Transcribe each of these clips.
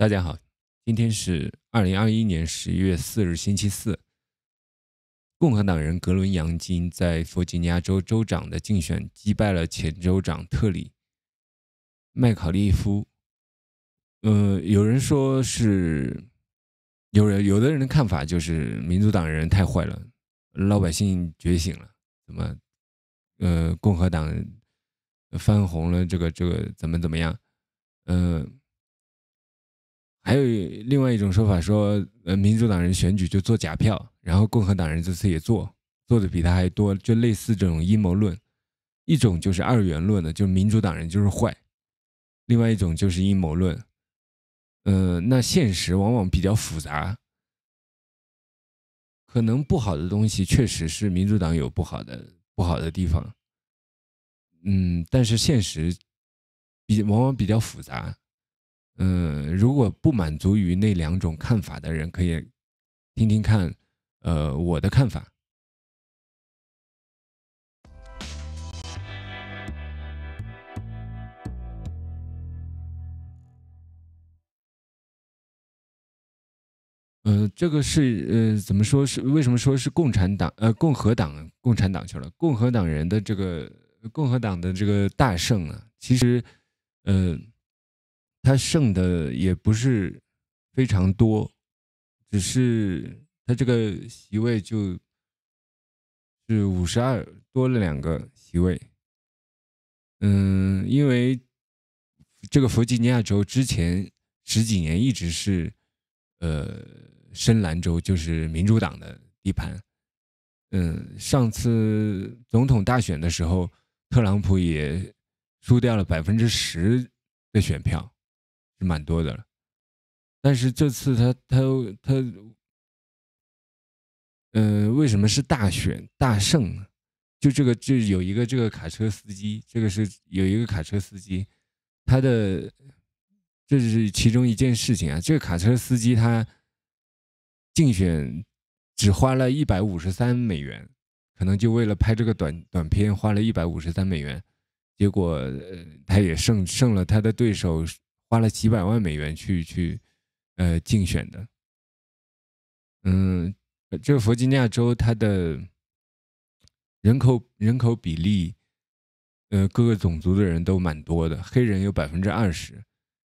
大家好，今天是二零二一年十一月四日，星期四。共和党人格伦·杨金在弗吉尼亚州州长的竞选击败了前州长特里·麦考利夫。呃，有人说是，有人有的人的看法就是，民主党人太坏了，老百姓觉醒了，怎么？呃，共和党翻红了，这个这个怎么怎么样？嗯。还有另外一种说法说，呃，民主党人选举就做假票，然后共和党人这次也做，做的比他还多，就类似这种阴谋论。一种就是二元论的，就是民主党人就是坏；另外一种就是阴谋论。嗯，那现实往往比较复杂，可能不好的东西确实是民主党有不好的不好的地方。嗯，但是现实比往往比较复杂。嗯，如果不满足于那两种看法的人，可以听听看，呃，我的看法。嗯，这个是呃，怎么说是？为什么说是共产党？呃，共和党？共产党去了，共和党人的这个共和党的这个大胜啊，其实，嗯。他剩的也不是非常多，只是他这个席位就是五十二多了两个席位。嗯，因为这个弗吉尼亚州之前十几年一直是呃深蓝州，就是民主党的地盘。嗯，上次总统大选的时候，特朗普也输掉了百分之十的选票。是蛮多的了，但是这次他他他，嗯，为什么是大选大胜？就这个，这有一个这个卡车司机，这个是有一个卡车司机，他的这是其中一件事情啊。这个卡车司机他竞选只花了一百五十三美元，可能就为了拍这个短短片花了一百五十三美元，结果他也胜胜了他的对手。花了几百万美元去去呃竞选的，嗯，这个弗吉尼亚州它的人口人口比例，呃，各个种族的人都蛮多的，黑人有百分之二十，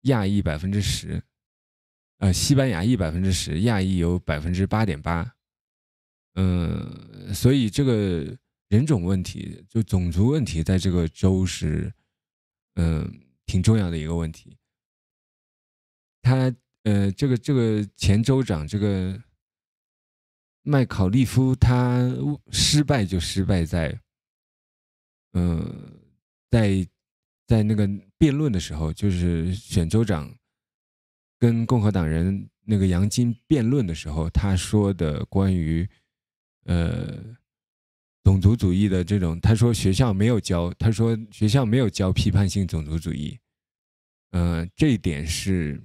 亚裔百分之十，呃，西班牙裔百分之十，亚裔有百分之八点八，嗯，所以这个人种问题就种族问题在这个州是嗯挺重要的一个问题。他呃，这个这个前州长这个麦考利夫，他失败就失败在，呃，在在那个辩论的时候，就是选州长跟共和党人那个杨金辩论的时候，他说的关于呃种族主义的这种，他说学校没有教，他说学校没有教批判性种族主义，呃，这一点是。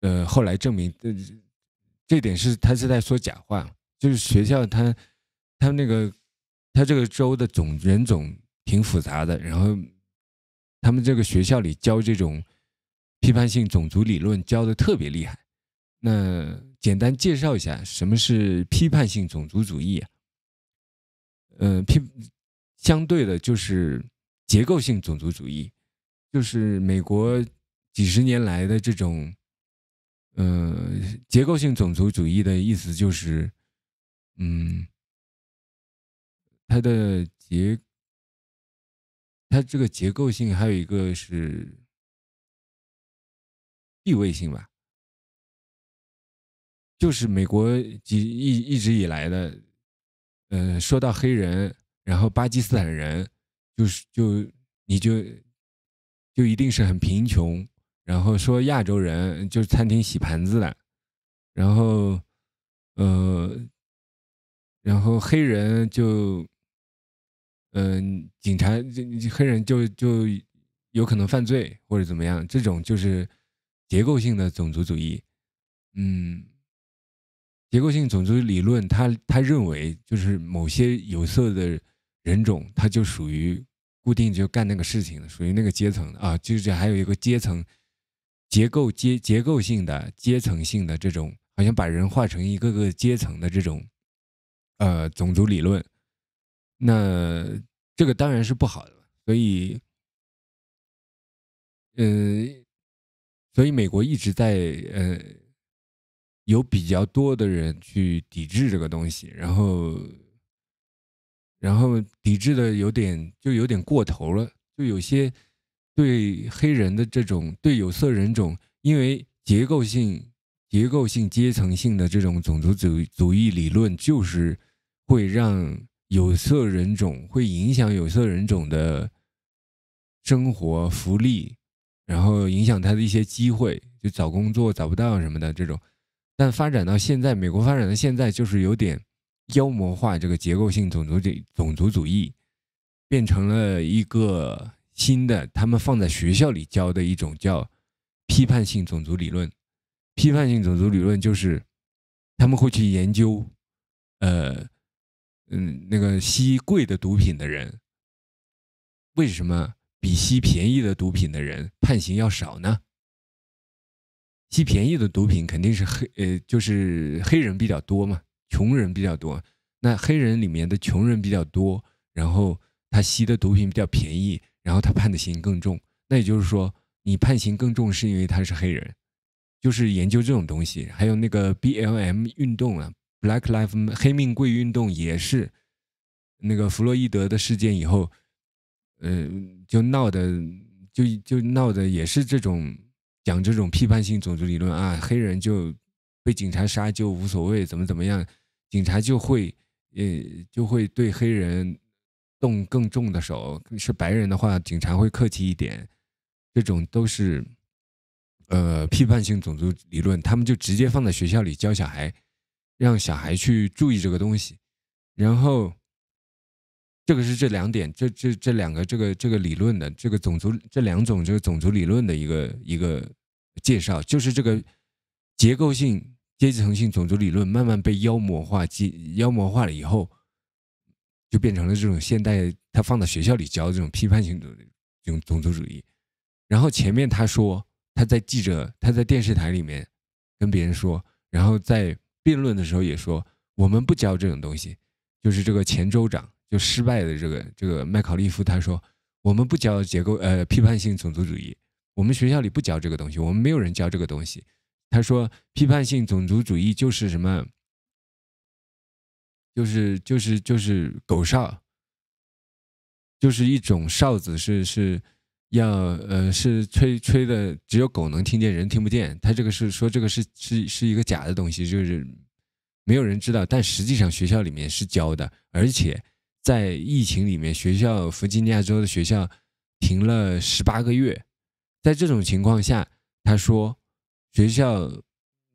呃，后来证明，这点是他是在说假话。就是学校他，他那个，他这个州的总人种挺复杂的，然后他们这个学校里教这种批判性种族理论教的特别厉害。那简单介绍一下什么是批判性种族主义。嗯，批相对的就是结构性种族主义，就是美国几十年来的这种。呃，结构性种族主义的意思就是，嗯，它的结，它这个结构性还有一个是地位性吧，就是美国几一一直以来的，呃，说到黑人，然后巴基斯坦人，就是就你就就一定是很贫穷。然后说亚洲人就是餐厅洗盘子的，然后，呃，然后黑人就，嗯，警察黑人就就有可能犯罪或者怎么样，这种就是结构性的种族主义。嗯，结构性种族理论，他他认为就是某些有色的人种，他就属于固定就干那个事情的，属于那个阶层的啊，就是还有一个阶层。结构阶结构性的阶层性的这种，好像把人划成一个个阶层的这种，呃，种族理论，那这个当然是不好的。所以，嗯，所以美国一直在呃，有比较多的人去抵制这个东西，然后，然后抵制的有点就有点过头了，就有些。对黑人的这种，对有色人种，因为结构性、结构性、阶层性的这种种族主主义理论，就是会让有色人种会影响有色人种的生活福利，然后影响他的一些机会，就找工作找不到什么的这种。但发展到现在，美国发展到现在，就是有点妖魔化这个结构性种族种种族主义，变成了一个。新的，他们放在学校里教的一种叫批判性种族理论。批判性种族理论就是他们会去研究，呃，嗯，那个吸贵的毒品的人为什么比吸便宜的毒品的人判刑要少呢？吸便宜的毒品肯定是黑，呃，就是黑人比较多嘛，穷人比较多。那黑人里面的穷人比较多，然后他吸的毒品比较便宜。然后他判的刑更重，那也就是说，你判刑更重是因为他是黑人，就是研究这种东西，还有那个 B L M 运动啊，Black Life 黑命贵运动也是，那个弗洛伊德的事件以后，嗯，就闹的就就闹的也是这种讲这种批判性种族理论啊，黑人就被警察杀就无所谓，怎么怎么样，警察就会呃就会对黑人。动更重的手，是白人的话，警察会客气一点。这种都是，呃，批判性种族理论，他们就直接放在学校里教小孩，让小孩去注意这个东西。然后，这个是这两点，这这这两个这个这个理论的这个种族这两种这个种族理论的一个一个介绍，就是这个结构性阶级性种族理论慢慢被妖魔化，妖魔化了以后。就变成了这种现代，他放到学校里教这种批判性的这种种族主义。然后前面他说他在记者他在电视台里面跟别人说，然后在辩论的时候也说我们不教这种东西。就是这个前州长就失败的这个这个麦考利夫他说我们不教结构呃批判性种族主义，我们学校里不教这个东西，我们没有人教这个东西。他说批判性种族主义就是什么？就是就是就是狗哨，就是一种哨子，是是要呃是吹吹的，只有狗能听见，人听不见。他这个是说这个是是是一个假的东西，就是没有人知道。但实际上学校里面是教的，而且在疫情里面，学校弗吉尼亚州的学校停了十八个月。在这种情况下，他说学校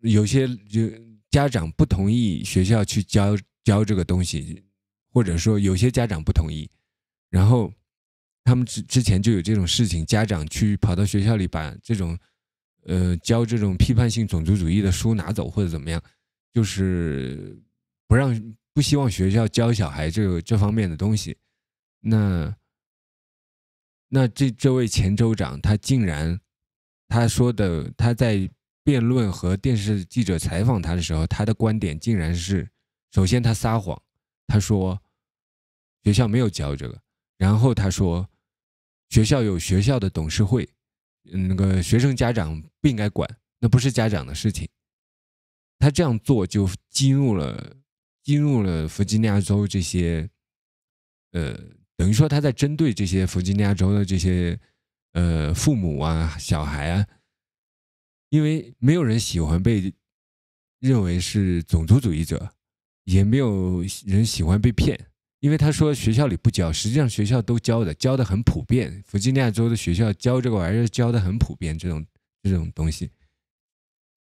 有些有家长不同意学校去教。教这个东西，或者说有些家长不同意，然后他们之之前就有这种事情，家长去跑到学校里把这种，呃，教这种批判性种族主义的书拿走或者怎么样，就是不让不希望学校教小孩这个这方面的东西。那那这这位前州长他竟然，他说的他在辩论和电视记者采访他的时候，他的观点竟然是。首先，他撒谎，他说学校没有教这个，然后他说学校有学校的董事会，那个学生家长不应该管，那不是家长的事情。他这样做就激怒了，激怒了弗吉尼亚州这些，呃，等于说他在针对这些弗吉尼亚州的这些呃父母啊、小孩啊，因为没有人喜欢被认为是种族主义者。也没有人喜欢被骗，因为他说学校里不教，实际上学校都教的，教的很普遍。弗吉尼亚州的学校教这个玩意儿教的很普遍，这种这种东西，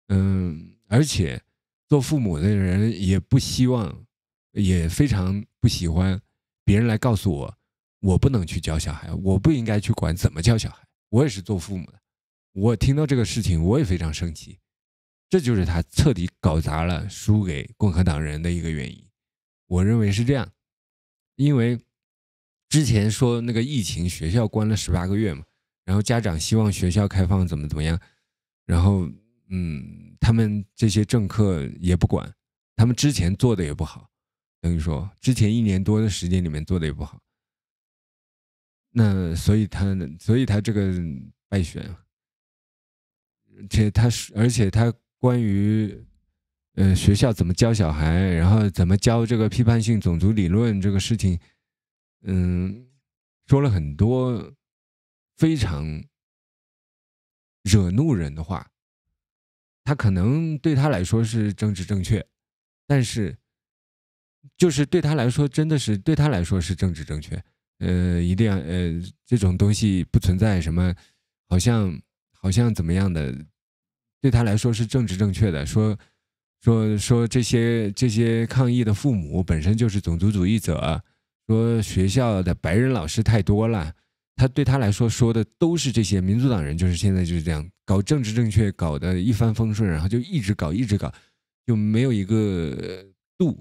嗯，而且做父母的人也不希望，也非常不喜欢别人来告诉我，我不能去教小孩，我不应该去管怎么教小孩。我也是做父母的，我听到这个事情，我也非常生气。这就是他彻底搞砸了，输给共和党人的一个原因。我认为是这样，因为之前说那个疫情，学校关了十八个月嘛，然后家长希望学校开放，怎么怎么样，然后嗯，他们这些政客也不管，他们之前做的也不好，等于说之前一年多的时间里面做的也不好，那所以他，所以他这个败选，且他是，而且他。关于呃学校怎么教小孩，然后怎么教这个批判性种族理论这个事情，嗯，说了很多非常惹怒人的话。他可能对他来说是政治正确，但是就是对他来说，真的是对他来说是政治正确。呃，一定要呃，这种东西不存在什么，好像好像怎么样的。对他来说是政治正确的，说说说这些这些抗议的父母本身就是种族主义者，说学校的白人老师太多了。他对他来说说的都是这些民主党人，就是现在就是这样搞政治正确，搞得一帆风顺，然后就一直搞一直搞，就没有一个度，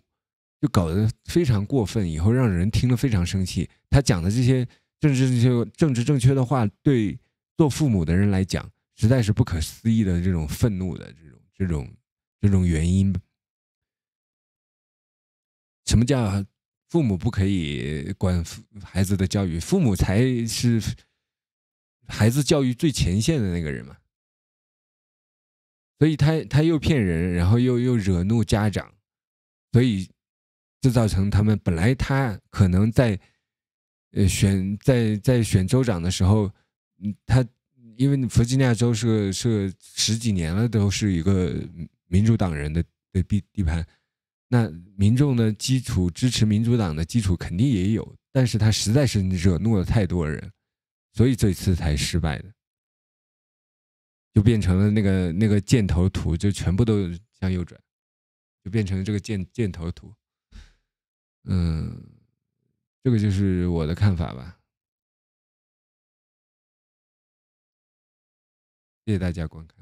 就搞得非常过分，以后让人听了非常生气。他讲的这些政治这些政治正确的话，对做父母的人来讲。实在是不可思议的这种愤怒的这种这种这种原因，什么叫父母不可以管孩子的教育？父母才是孩子教育最前线的那个人嘛。所以他他又骗人，然后又又惹怒家长，所以制造成他们本来他可能在呃选在在选州长的时候，嗯，他。因为弗吉尼亚州是是十几年了都是一个民主党人的的地地盘，那民众的基础支持民主党的基础肯定也有，但是他实在是惹怒了太多人，所以这次才失败的，就变成了那个那个箭头图，就全部都向右转，就变成这个箭箭头图，嗯，这个就是我的看法吧。谢谢大家观看。